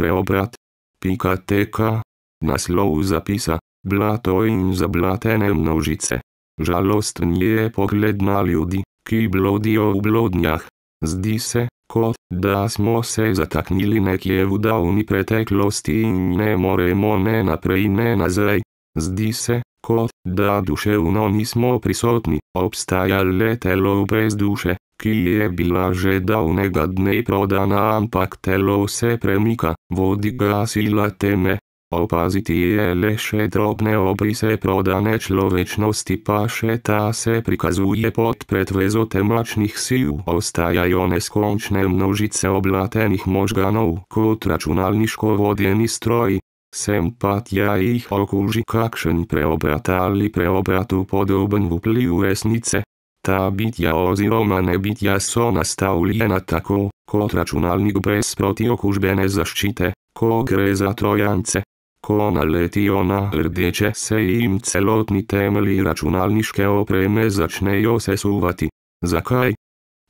preobrat, pika teka, naslov zapisa, blato in zablatene množice. Žalosten je pogled na ljudi, ki blodijo v blodnjah. Zdi se, kot da smo se zataknili nekje v davni preteklosti in ne moremo ne naprej ne nazaj. Zdi se, kot da duševno nismo prisotni, obstaja le telo brez duše ki je bila že davnega dne prodana, ampak telo se premika, vodi ga sila teme. Opaziti je le še drobne opise prodane človečnosti, pa še ta se prikazuje pod pretvezo temačnih sil, ostajajo neskončne množice oblatenih možganov kot računalniško vodeni stroj. Sem pa tja jih okuži kakšen preobrat ali preobratu podoben vpliv resnice. Ta bitja oziroma nebitja so nastavljena tako, kot računalnik brez protiokužbene zaščite, ko gre za trojance. Ko naletijo na rdeče, se jim celotni temelji računalniške opreme začnejo sesuvati. Zakaj?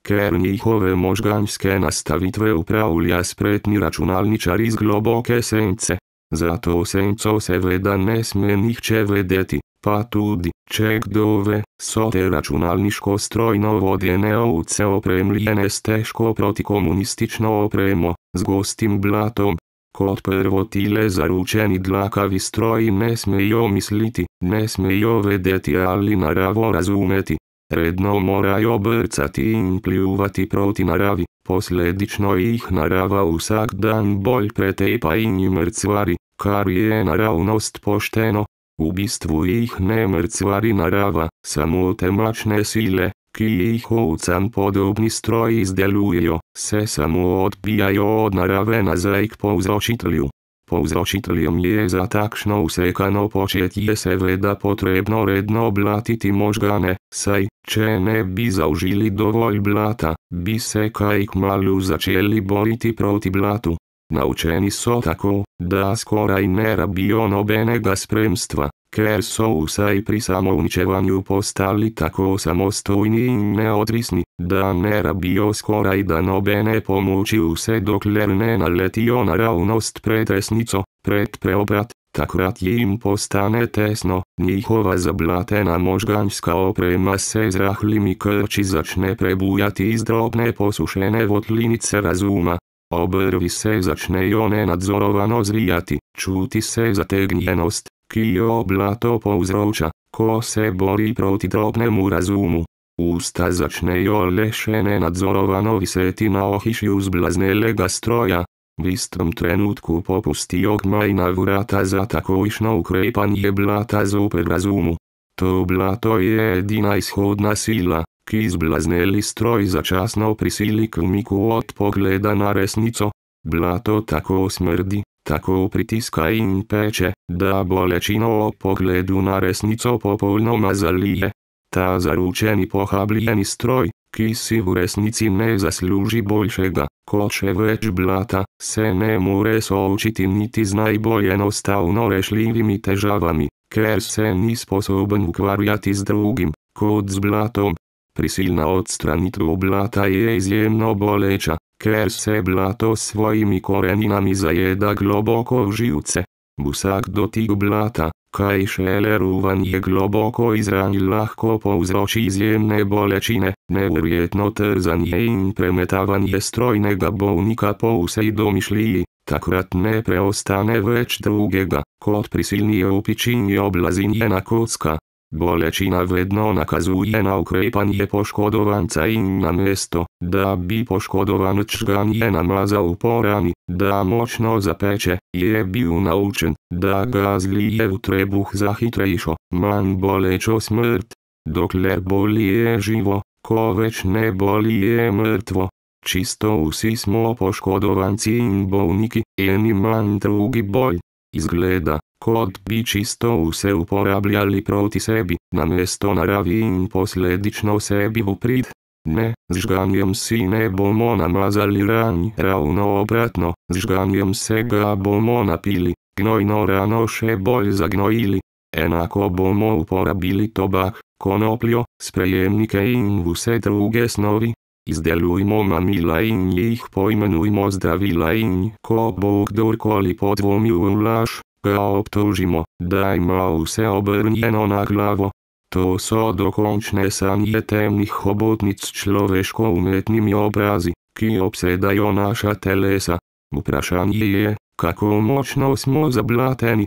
Ker njihove možganske nastavitve upravlja spretni računalničar iz globoke sence. Zato senco seveda ne sme nihče vedeti, pa tudi. Če kdo ve, so te računalniško strojno vodene ovce opremljene s težko protikomunistično opremo, z gostim blatom. Kot prvo tile zaručeni dlakavi stroji ne smejo misliti, ne smejo vedeti ali naravo razumeti. Redno morajo brcati in pljuvati proti naravi, posledično jih narava vsak dan bolj pretepa in jim mrcvari, kar je naravnost pošteno, V bistvu jih ne mrcvari narava, samo temačne sile, ki jih ovcem podobni stroji izdelujejo, se samo odbijajo od narave nazaj k povzročitelju. Povzročiteljem je za takšno vsekano početje seveda potrebno redno blatiti možgane, saj, če ne bi zaužili dovolj blata, bi se kaj k malu začeli boriti proti blatu. Naučeni so tako, da skoraj ne rabijo nobenega spremstva, ker so vsaj pri samouničevanju postali tako samostojni in neodvisni, da ne rabijo skoraj da nobene pomoči vse dokler ne naletijo na ravnost pred resnico, pred preobrat, takrat jim postane tesno, njihova zablatena možganska oprema se z rahlimi krči začne prebujati iz drobne posušene votlinice razuma. Obrvi se začnejo nenadzorovano zvijati, čuti se zategnjenost, ki jo blato povzroča, ko se bori proti drobnemu razumu. Usta začnejo le še nenadzorovano viseti na ohišju zblaznelega stroja. V istem trenutku popustijo gmajna vrata za takojšno ukrepanje blata zoper razumu. To blato je edina izhodna sila ki izblazneli stroj začasno prisili k umiku od pogleda na resnico, blato tako smrdi, tako pritiska in peče, da bolečino o pogledu na resnico popolnoma zalije. Ta zaručeni pohabljeni stroj, ki si v resnici ne zasluži boljšega, kot še več blata, se ne more soočiti niti z najbolj enostavno rešljivimi težavami, ker se ni sposoben ukvarjati z drugim, kot z blatom, Prisilna odstranitev blata je izjemno boleča, ker se blato s svojimi koreninami zajeda globoko v živce. Vsak dotik blata, kaj šele ruvanje globoko izran, lahko povzroči izjemne bolečine, neurjetno trzanje in premetavanje strojnega bolnika po vsej domišljiji. Takrat ne preostane več drugega, kot prisilni opičinjo blazinjena kocka, Bolečina vedno nakazuje na ukrepanje poškodovanca in na mesto, da bi poškodovan čgan je namazal porani, da močno zapeče, je bil naučen, da ga zlije v trebuh za hitrejšo, manj bolečo smrt. Dokler boli je živo, ko več ne boli je mrtvo. Čisto vsi smo poškodovanci in bolniki, eni manj drugi bolj. Izgleda, kot bi čisto vse uporabljali proti sebi, namesto naravi in posledično sebi uprit. Ne, z žganjem si ne bomo namazali rani, ravno obratno, z žganjem se ga bomo napili, gnojno rano še bolj zagnojili. Enako bomo uporabili tobak, konopljo, sprejemnike in vse druge snovi. Izdelujmo mamila in jih poimenujmo zdravila in ko bo kdorkoli podvomil laž, Pa obtožimo, da ima vse obrnjeno na glavo. To so dokončne sanje temnih hobotnic človeško-umetnimi obrazi, ki obsedajo naša telesa. Vprašanje je, kako močno smo zablateni.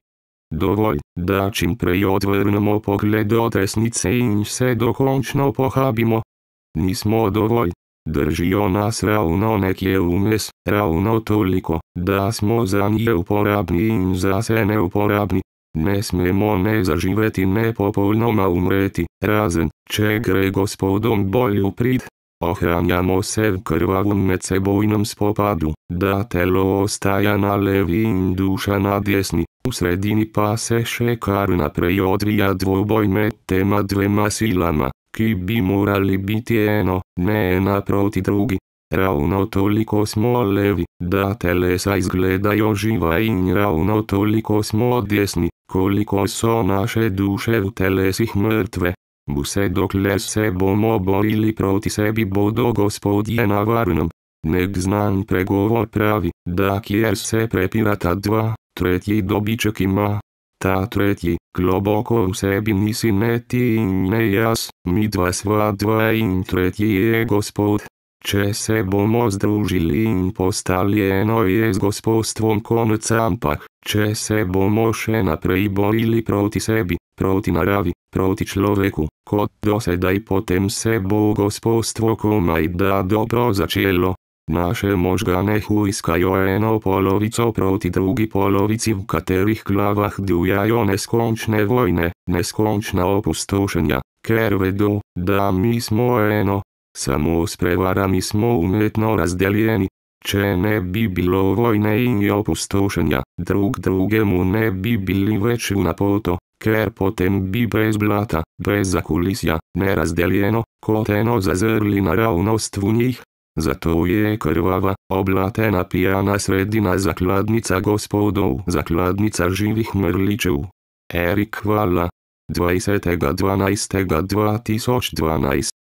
Dovolj, da čim prej odvrnemo pogled od resnice in se dokončno pohabimo. Nismo dovolj držijo nas ravno nekje vmes, ravno toliko, da smo za nje uporabni in za se neuporabni. Ne smemo ne zaživeti, ne popolnoma umreti, razen če gre gospodom bolju prid. Ohranjamo se v krvavem medsebojnem spopadu, da telo ostaja na levi in duša na desni, v sredini pa se še kar naprej odvija dvoboj med tema dvema silama, ki bi morali biti eno ne ena proti drugi. Ravno toliko smo levi, da telesa izgledajo živa in ravno toliko smo desni, koliko so naše duše v telesih mrtve. Vse dokler se bomo borili proti sebi bodo gospodje na varnem. Nek znan pregovor pravi, da kjer se prepirata dva, tretji dobiček ima. Ta tretji, globoko v sebi nisi ne ti in ne jaz, mi dva sva dva in tretji je gospod. Če se bomo združili in postali eno je z gospodstvom konec ampak, če se bomo še naprej borili proti sebi, proti naravi, proti človeku, kot dosedaj potem se bo gospodstvo komaj da dobro začelo. Naše možgane huiskajo eno polovico proti drugi polovici, v katerih glavah dujajo neskončne vojne, neskončna opustošenja, ker vedo, da mi smo eno, samo s prevarami smo umetno razdeljeni. Če ne bi bilo vojne in opustošenja, drug drugemu ne bi bili več v napoto, ker potem bi brez blata, brez zakulisja, nerazdeljeno, kot eno zazrli naravnost v njih, Zato je krvava, oblatena pijana sredina zakladnica gospodov, zakladnica živih mrličev. Erik Vala. 20.12.2012